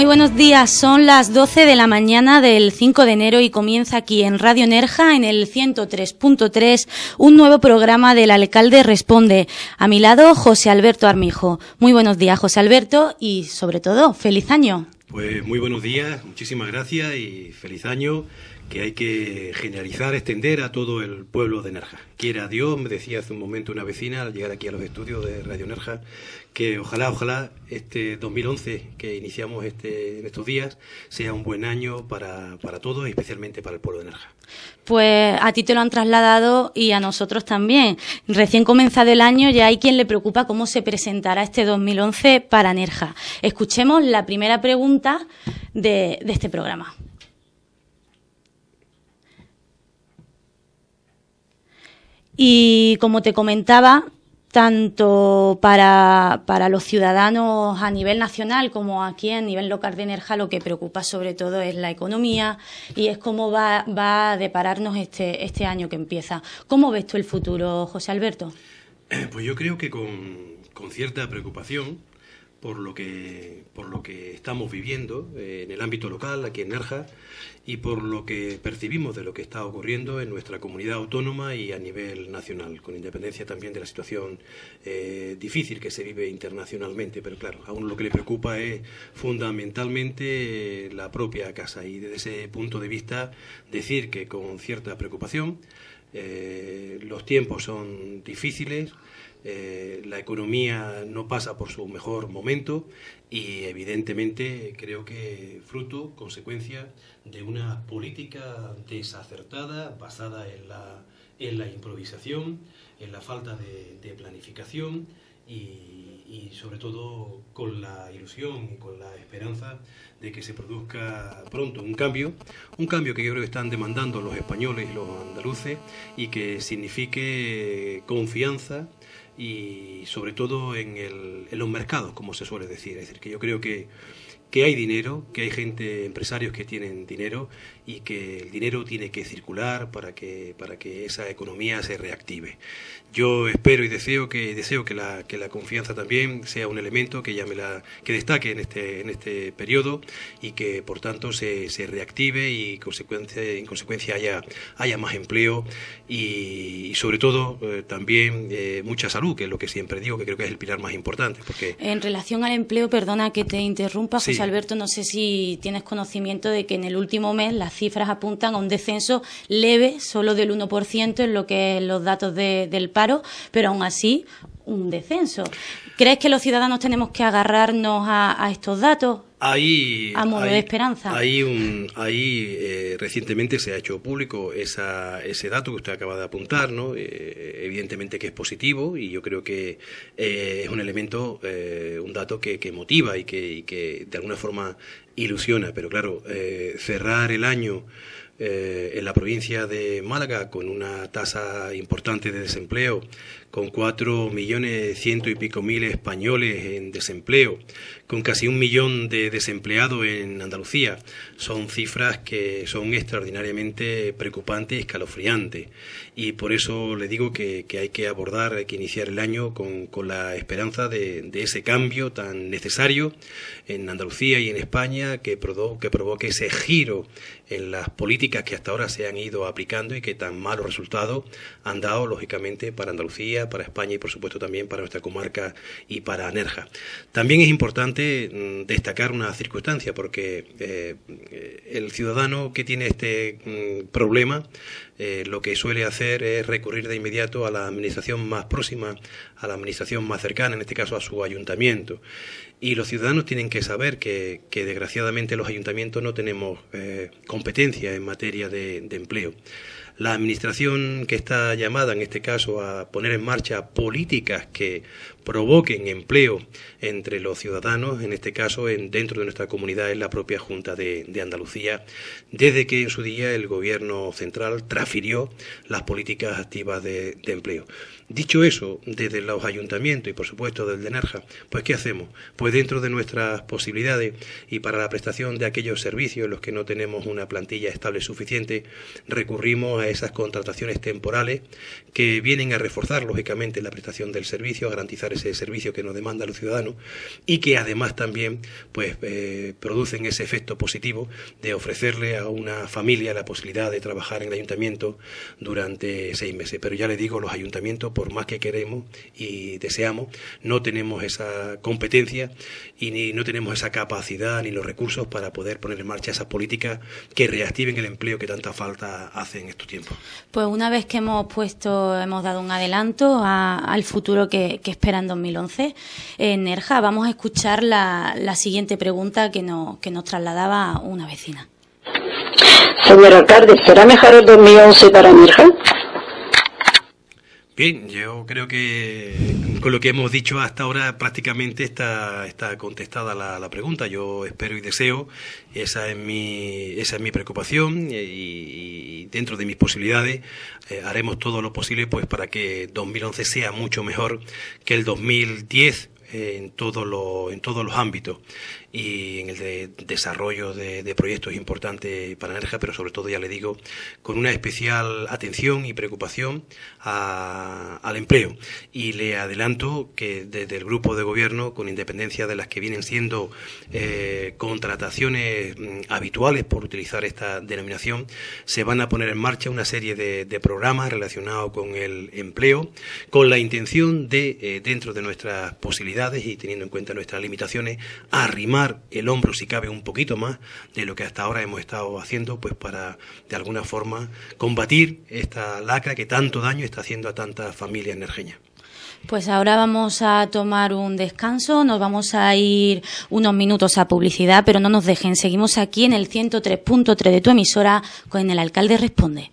Muy buenos días, son las 12 de la mañana del 5 de enero y comienza aquí en Radio Nerja, en el 103.3, un nuevo programa del alcalde Responde. A mi lado, José Alberto Armijo. Muy buenos días, José Alberto, y sobre todo, feliz año. Pues muy buenos días, muchísimas gracias y feliz año que hay que generalizar, extender a todo el pueblo de Nerja. Quiera Dios, me decía hace un momento una vecina al llegar aquí a los estudios de Radio Nerja, que ojalá, ojalá este 2011 que iniciamos este, en estos días sea un buen año para, para todos, especialmente para el pueblo de Nerja. Pues a ti te lo han trasladado y a nosotros también. Recién comenzado el año ya hay quien le preocupa cómo se presentará este 2011 para Nerja. Escuchemos la primera pregunta de, de este programa. Y como te comentaba, tanto para, para, los ciudadanos a nivel nacional como aquí a nivel local de Nerja, lo que preocupa sobre todo es la economía y es cómo va, va a depararnos este, este año que empieza. ¿Cómo ves tú el futuro, José Alberto? Eh, pues yo creo que con cierta preocupación, por lo que, por lo que estamos viviendo eh, en el ámbito local, aquí en Nerja, y por lo que percibimos de lo que está ocurriendo en nuestra comunidad autónoma y a nivel nacional, con independencia también de la situación eh, difícil que se vive internacionalmente. Pero claro, aún lo que le preocupa es fundamentalmente eh, la propia casa. Y desde ese punto de vista, decir que con cierta preocupación, los tiempos son difíciles, eh, la economía no pasa por su mejor momento y evidentemente creo que fruto, consecuencia de una política desacertada basada en la, en la improvisación, en la falta de, planificación y, y, sobre todo con la ilusión y con la esperanza de que se produzca pronto un cambio, un cambio que yo creo que están demandando los españoles y los andaluces y que signifique confianza, y sobre todo en, el, en los mercados, como se suele decir. Es decir, que yo creo que, que hay dinero, que hay gente, empresarios que tienen dinero y que el dinero tiene que circular para que, para que esa economía se reactive. Yo espero y deseo que, deseo que la, que la confianza también sea un elemento que llame la, que destaque en este, en este periodo y que por tanto se, se reactive y consecuencia, en consecuencia haya, haya más empleo y, sobre todo eh, también eh, mucha salud, que es lo que siempre digo, que creo que es el pilar más importante. Porque... En relación al empleo, perdona que te interrumpa, sí. Alberto, no sé si tienes conocimiento de que en el último mes las cifras apuntan a un descenso leve, solo del 1% en lo que es los datos del paro, pero aún así un descenso. ¿Crees que los ciudadanos tenemos que agarrarnos a estos datos? Ahí esperanza. Eh, recientemente se ha hecho público ese dato que usted acaba de apuntar, ¿no? Eh, evidentemente que es positivo y yo creo que eh, es un elemento, un dato que, motiva y que, y que, de alguna forma ilusiona. Pero claro, cerrar el año eh, en la provincia de Málaga con una tasa importante de desempleo, con cuatro millones ciento y pico mil españoles en desempleo, con casi un millón de desempleados en Andalucía. Son cifras que son extraordinariamente preocupantes y escalofriantes. Y por eso le digo que, hay que abordar, hay que iniciar el año con, con la esperanza de, de, ese cambio tan necesario en Andalucía y en España que, que provoque ese giro en las políticas que hasta ahora se han ido aplicando y que tan malos resultados han dado, lógicamente, para Andalucía, para España y, por supuesto, también para nuestra comarca y para Nerja. También es importante mm, destacar una circunstancia, porque eh, eh, el ciudadano que tiene este mm, problema eh, lo que suele hacer es recurrir de inmediato a la administración más próxima, a la administración más cercana, en este caso a su ayuntamiento. Y los ciudadanos tienen que saber que, desgraciadamente los ayuntamientos no tenemos eh, competencia en materia de empleo. La Administración que está llamada en este caso a poner en marcha políticas que provoquen empleo entre los ciudadanos, en este caso dentro de nuestra comunidad, en la propia Junta de, Andalucía, desde que en su día el Gobierno central transfirió las políticas activas de empleo. Dicho eso, desde los ayuntamientos y por supuesto desde Narja, pues ¿qué hacemos? Pues dentro de nuestras posibilidades y para la prestación de aquellos servicios en los que no tenemos una plantilla estable suficiente, recurrimos a esas contrataciones temporales que vienen a reforzar lógicamente la prestación del servicio, a garantizar ese servicio que nos demanda los ciudadanos y que además también pues eh, producen ese efecto positivo de ofrecerle a una familia la posibilidad de trabajar en el ayuntamiento durante seis meses. Pero ya le digo, los ayuntamientos por más que queremos y deseamos, no tenemos esa competencia y ni, no tenemos esa capacidad ni los recursos para poder poner en marcha esas políticas que reactiven el empleo que tanta falta hace en estos tiempos. Pues una vez que hemos puesto, hemos dado un adelanto al futuro que, espera en 2011, en eh, vamos a escuchar la, siguiente pregunta que nos, que nos trasladaba una vecina. Señora alcalde, ¿será mejor el 2011 para Nerja? Bien, yo creo que con lo que hemos dicho hasta ahora prácticamente está, está contestada la, pregunta. Yo espero y deseo, esa es mi, esa es mi preocupación eh, y, dentro de mis posibilidades eh, haremos todo lo posible pues para que 2011 sea mucho mejor que el 2010 eh, en, todo lo, en todos los ámbitos y en el desarrollo de, proyectos importantes para Nerja, pero sobre todo, ya le digo, con una especial atención y preocupación al empleo. Y le adelanto que desde el grupo de gobierno, con independencia de las que vienen siendo eh, contrataciones mm, habituales, por utilizar esta denominación, se van a poner en marcha una serie de, programas relacionados con el empleo, con la intención de, eh, dentro de nuestras posibilidades y teniendo en cuenta nuestras limitaciones, arrimar el hombro, si cabe, un poquito más de lo que hasta ahora hemos estado haciendo, pues para, de alguna forma, combatir esta lacra que tanto daño está haciendo a tantas familias nergeñas. Pues ahora vamos a tomar un descanso, nos vamos a ir unos minutos a publicidad, pero no nos dejen, seguimos aquí en el 103.3 de tu emisora con el alcalde Responde.